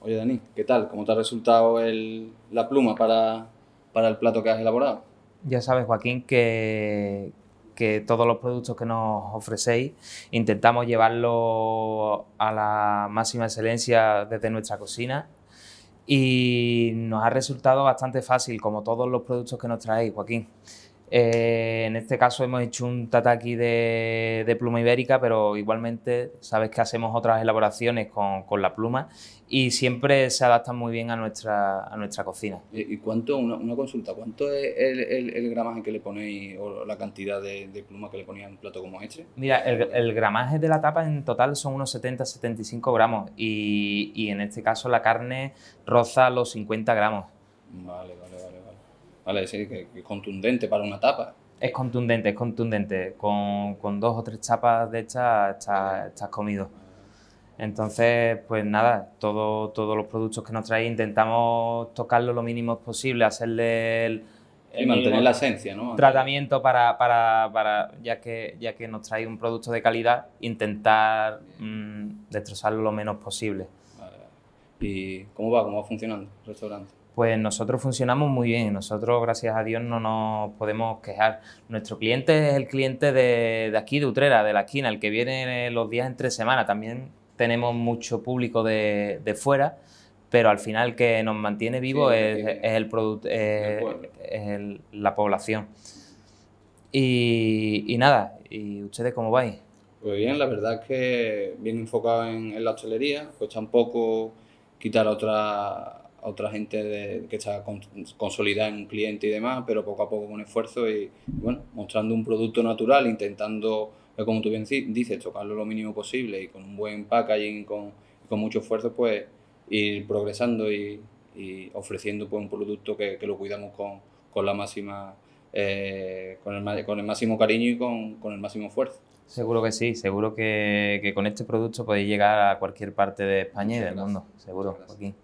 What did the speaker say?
Oye, Dani, ¿qué tal? ¿Cómo te ha resultado la pluma para, el plato que has elaborado? Ya sabes, Joaquín, que, que todos los productos que nos ofrecéis intentamos llevarlos a la máxima excelencia desde nuestra cocina y nos ha resultado bastante fácil, como todos los productos que nos traéis, Joaquín. Eh, en este caso hemos hecho un tataki de, pluma ibérica, pero igualmente sabes que hacemos otras elaboraciones con, la pluma y siempre se adaptan muy bien a nuestra, cocina. ¿Y cuánto, una, consulta, cuánto es el, gramaje que le ponéis o la cantidad de, pluma que le ponéis a un plato como este? Mira, el, gramaje de la tapa en total son unos 70-75 gramos y, y en este caso la carne roza los 50 gramos. Vale, vale, vale. ¿vale? Es que, contundente para una tapa. Es contundente, es contundente. Con, dos o tres chapas de hecha estás, comido. Entonces, pues nada, todo, todos los productos que nos trae intentamos tocarlo lo mínimo posible, hacerle el, mantener la esencia, ¿no? Tratamiento para, ya, que, ya que nos trae un producto de calidad, intentar mm, destrozarlo lo menos posible. ¿Y cómo va? ¿Cómo va funcionando el restaurante? pues nosotros funcionamos muy bien. Nosotros, gracias a Dios, no nos podemos quejar. Nuestro cliente es el cliente de, aquí, de Utrera, de la esquina, el que viene los días entre semana. También tenemos mucho público de, fuera, pero al final que nos mantiene vivo es, el producto, es, la población. Y, nada, ¿y ustedes cómo vais? Pues bien, la verdad es que bien enfocado en, la hostelería, cuesta un poco quitar otra otra gente que está consolidada en un cliente y demás, pero poco a poco con esfuerzo y, bueno, mostrando un producto natural, intentando, eh, como tú bien dices, tocarlo lo mínimo posible y con un buen packaging, con, con mucho esfuerzo, pues ir progresando y, ofreciendo pues, un producto que, lo cuidamos con, con la máxima... Eh, con, el, con, el, máximo cariño y con, el máximo esfuerzo. Seguro que sí, seguro que, con este producto podéis llegar a cualquier parte de España y del mundo, seguro. Aquí.